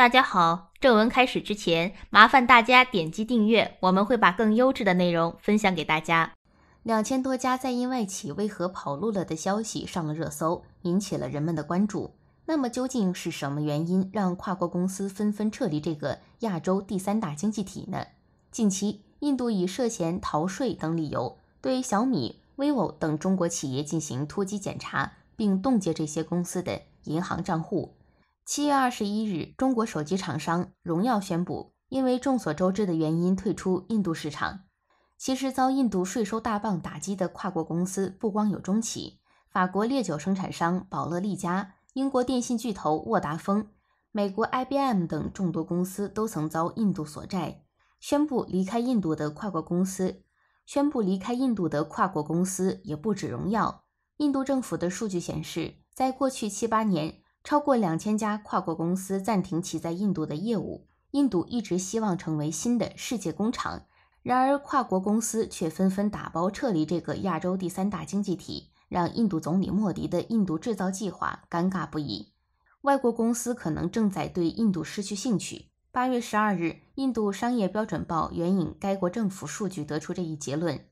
大家好，正文开始之前，麻烦大家点击订阅，我们会把更优质的内容分享给大家。两千多家在印外企为何跑路了的消息上了热搜，引起了人们的关注。那么究竟是什么原因让跨国公司纷纷撤离这个亚洲第三大经济体呢？近期，印度以涉嫌逃税等理由，对小米、vivo 等中国企业进行突击检查，并冻结这些公司的银行账户。七月二十一日，中国手机厂商荣耀宣布，因为众所周知的原因退出印度市场。其实，遭印度税收大棒打击的跨国公司不光有中企，法国烈酒生产商宝乐利佳、英国电信巨头沃达丰、美国 IBM 等众多公司都曾遭印度所债。宣布离开印度的跨国公司，宣布离开印度的跨国公司也不止荣耀。印度政府的数据显示，在过去七八年。超过两千家跨国公司暂停其在印度的业务。印度一直希望成为新的世界工厂，然而跨国公司却纷纷打包撤离这个亚洲第三大经济体，让印度总理莫迪的“印度制造”计划尴尬不已。外国公司可能正在对印度失去兴趣。八月十二日，《印度商业标准报》援引该国政府数据得出这一结论。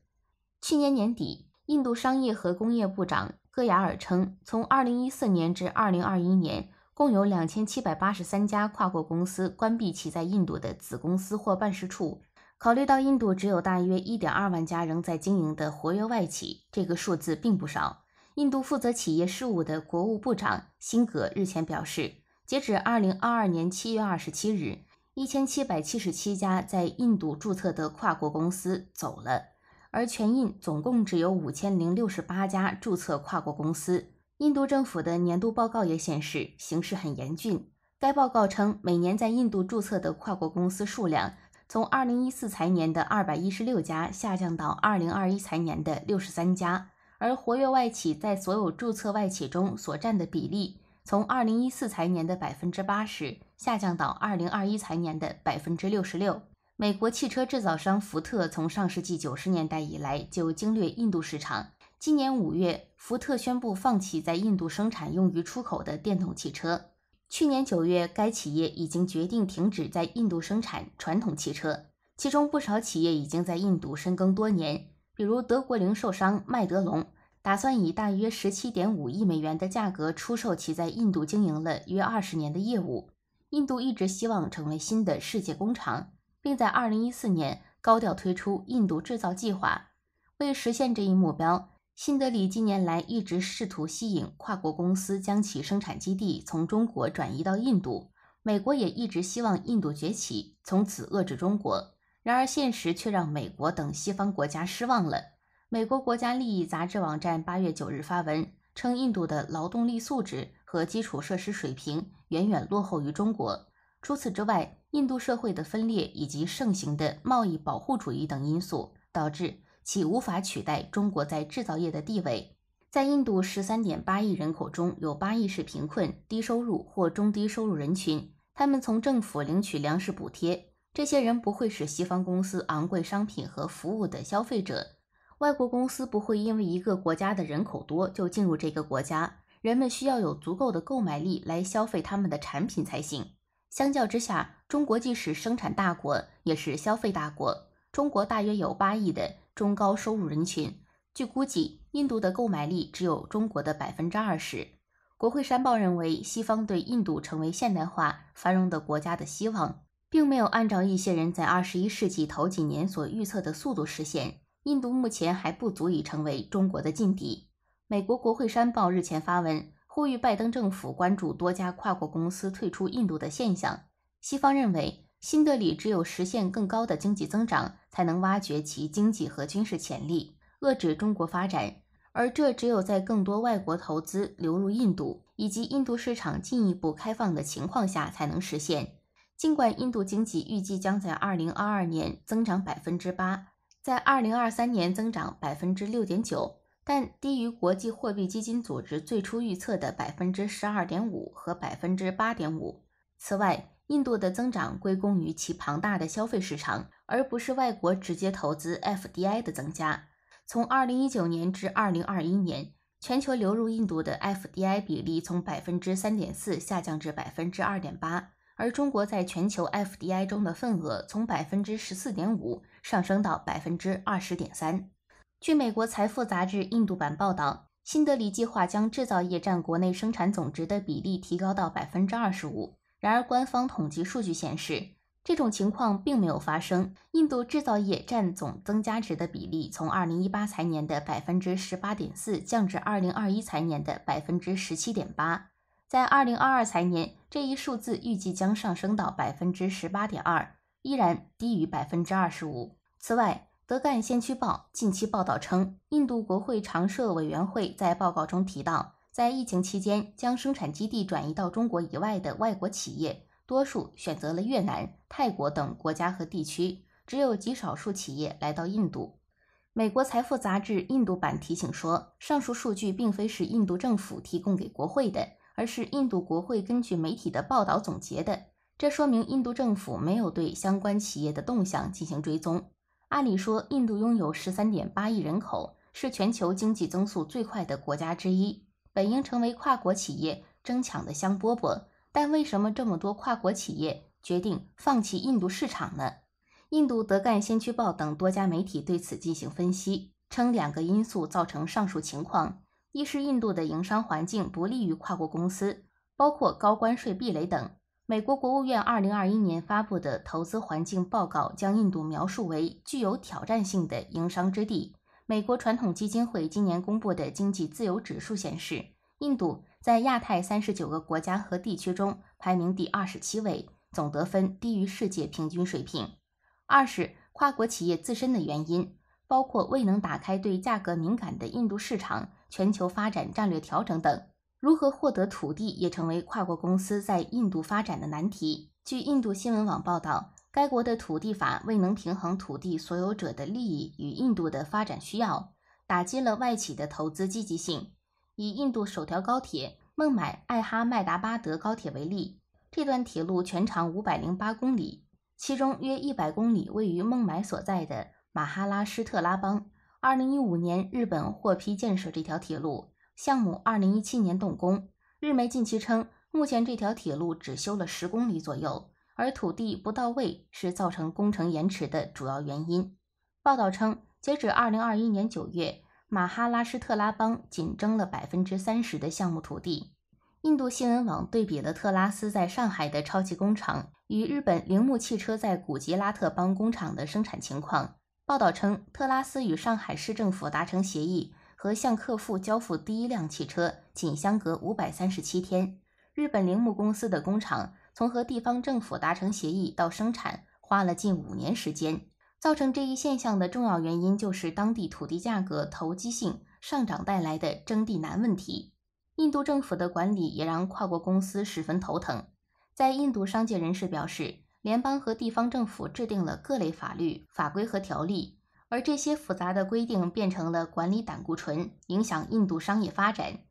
去年年底，印度商业和工业部长。戈雅尔称，从2014年至2021年，共有2783家跨国公司关闭其在印度的子公司或办事处。考虑到印度只有大约1.2万家仍在经营的活跃外企，这个数字并不少。印度负责企业事务的国务部长辛格日前表示，截止2022年7月27日，1777家在印度注册的跨国公司走了。而全印总共只有五千零六十八家注册跨国公司。印度政府的年度报告也显示形势很严峻。该报告称，每年在印度注册的跨国公司数量从二零一四财年的二百一十六家下降到二零二一财年的六十三家，而活跃外企在所有注册外企中所占的比例从二零一四财年的百分之八十下降到二零二一财年的百分之六十六。美国汽车制造商福特从上世纪九十年代以来就经略印度市场。今年五月，福特宣布放弃在印度生产用于出口的电动汽车。去年九月，该企业已经决定停止在印度生产传统汽车。其中不少企业已经在印度深耕多年，比如德国零售商麦德龙，打算以大约十七点五亿美元的价格出售其在印度经营了约二十年的业务。印度一直希望成为新的世界工厂。并在二零一四年高调推出“印度制造”计划。为实现这一目标，新德里近年来一直试图吸引跨国公司将其生产基地从中国转移到印度。美国也一直希望印度崛起，从此遏制中国。然而，现实却让美国等西方国家失望了。美国《国家利益》杂志网站八月九日发文称，印度的劳动力素质和基础设施水平远远落后于中国。除此之外，印度社会的分裂以及盛行的贸易保护主义等因素，导致其无法取代中国在制造业的地位。在印度十三点八亿人口中，有八亿是贫困、低收入或中低收入人群，他们从政府领取粮食补贴。这些人不会是西方公司昂贵商品和服务的消费者。外国公司不会因为一个国家的人口多就进入这个国家。人们需要有足够的购买力来消费他们的产品才行。相较之下，中国既是生产大国，也是消费大国。中国大约有八亿的中高收入人群。据估计，印度的购买力只有中国的百分之二十。国会山报认为，西方对印度成为现代化繁荣的国家的希望，并没有按照一些人在二十一世纪头几年所预测的速度实现。印度目前还不足以成为中国的劲敌。美国国会山报日前发文，呼吁拜登政府关注多家跨国公司退出印度的现象。西方认为，新德里只有实现更高的经济增长，才能挖掘其经济和军事潜力，遏制中国发展。而这只有在更多外国投资流入印度以及印度市场进一步开放的情况下才能实现。尽管印度经济预计将在2022年增长8%，在2023年增长6.9%，但低于国际货币基金组织最初预测的12.5%和8.5%。此外，印度的增长归功于其庞大的消费市场，而不是外国直接投资 （FDI） 的增加。从二零一九年至二零二一年，全球流入印度的 FDI 比例从百分之三点四下降至百分之二点八，而中国在全球 FDI 中的份额从百分之十四点五上升到百分之二十点三。据美国财富杂志印度版报道，新德里计划将制造业占国内生产总值的比例提高到百分之二十五。然而，官方统计数据显示，这种情况并没有发生。印度制造业占总增加值的比例从2018财年的百分之十八点四降至2021财年的百分之十七点八，在2022财年，这一数字预计将上升到百分之十八点二，依然低于百分之二十五。此外，《德干先驱报》近期报道称，印度国会常设委员会在报告中提到。在疫情期间，将生产基地转移到中国以外的外国企业，多数选择了越南、泰国等国家和地区，只有极少数企业来到印度。美国财富杂志印度版提醒说，上述数据并非是印度政府提供给国会的，而是印度国会根据媒体的报道总结的。这说明印度政府没有对相关企业的动向进行追踪。按理说，印度拥有13.8亿人口，是全球经济增速最快的国家之一。本应成为跨国企业争抢的香饽饽，但为什么这么多跨国企业决定放弃印度市场呢？印度德干先驱报等多家媒体对此进行分析，称两个因素造成上述情况：一是印度的营商环境不利于跨国公司，包括高关税壁垒等。美国国务院2021年发布的投资环境报告将印度描述为具有挑战性的营商之地。美国传统基金会今年公布的经济自由指数显示，印度在亚太三十九个国家和地区中排名第二十七位，总得分低于世界平均水平。二是跨国企业自身的原因，包括未能打开对价格敏感的印度市场、全球发展战略调整等。如何获得土地也成为跨国公司在印度发展的难题。据印度新闻网报道。该国的土地法未能平衡土地所有者的利益与印度的发展需要，打击了外企的投资积极性。以印度首条高铁孟买艾哈迈达巴德高铁为例，这段铁路全长五百零八公里，其中约一百公里位于孟买所在的马哈拉施特拉邦。二零一五年，日本获批建设这条铁路项目，二零一七年动工。日媒近期称，目前这条铁路只修了十公里左右。而土地不到位是造成工程延迟的主要原因。报道称，截止2021年9月，马哈拉施特拉邦仅征了30%的项目土地。印度新闻网对比了特拉斯在上海的超级工厂与日本铃木汽车在古吉拉特邦工厂的生产情况。报道称，特拉斯与上海市政府达成协议和向客户交付第一辆汽车仅相隔537天。日本铃木公司的工厂。从和地方政府达成协议到生产，花了近五年时间。造成这一现象的重要原因，就是当地土地价格投机性上涨带来的征地难问题。印度政府的管理也让跨国公司十分头疼。在印度，商界人士表示，联邦和地方政府制定了各类法律法规和条例，而这些复杂的规定变成了管理胆固醇，影响印度商业发展。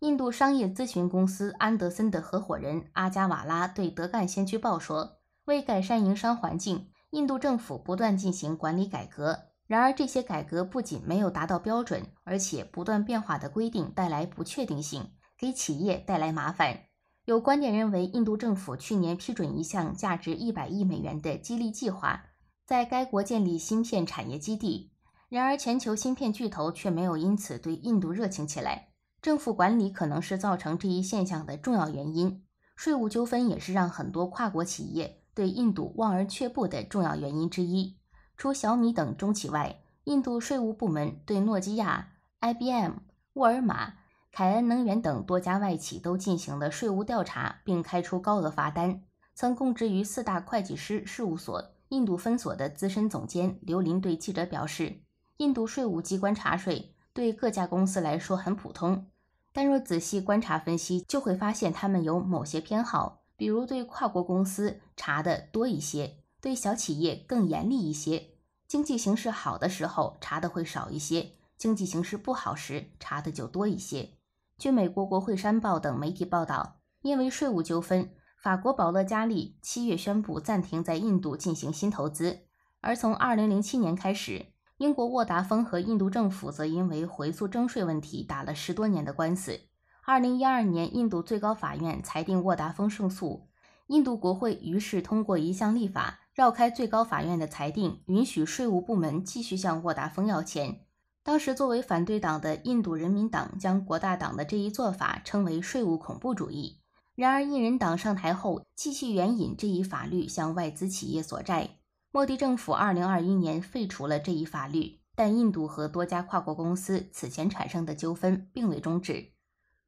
印度商业咨询公司安德森的合伙人阿加瓦拉对《德干先驱报》说：“为改善营商环境，印度政府不断进行管理改革。然而，这些改革不仅没有达到标准，而且不断变化的规定带来不确定性，给企业带来麻烦。有观点认为，印度政府去年批准一项价值100亿美元的激励计划，在该国建立芯片产业基地。然而，全球芯片巨头却没有因此对印度热情起来。”政府管理可能是造成这一现象的重要原因，税务纠纷也是让很多跨国企业对印度望而却步的重要原因之一。除小米等中企外，印度税务部门对诺基亚、IBM、沃尔玛、凯恩能源等多家外企都进行了税务调查，并开出高额罚单。曾供职于四大会计师事务所印度分所的资深总监刘林对记者表示：“印度税务机关查税。”对各家公司来说很普通，但若仔细观察分析，就会发现他们有某些偏好，比如对跨国公司查的多一些，对小企业更严厉一些。经济形势好的时候查的会少一些，经济形势不好时查的就多一些。据美国国会山报等媒体报道，因为税务纠纷，法国宝乐嘉利七月宣布暂停在印度进行新投资，而从二零零七年开始。英国沃达丰和印度政府则因为回溯征税问题打了十多年的官司。二零一二年，印度最高法院裁定沃达丰胜诉，印度国会于是通过一项立法，绕开最高法院的裁定，允许税务部门继续向沃达丰要钱。当时，作为反对党的印度人民党将国大党的这一做法称为“税务恐怖主义”。然而，印人党上台后继续援引这一法律向外资企业索债。莫迪政府二零二一年废除了这一法律，但印度和多家跨国公司此前产生的纠纷并未终止。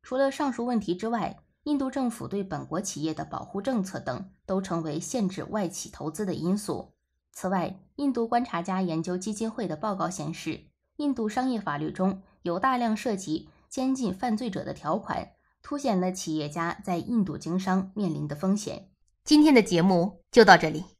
除了上述问题之外，印度政府对本国企业的保护政策等都成为限制外企投资的因素。此外，印度观察家研究基金会的报告显示，印度商业法律中有大量涉及监禁犯罪者的条款，凸显了企业家在印度经商面临的风险。今天的节目就到这里。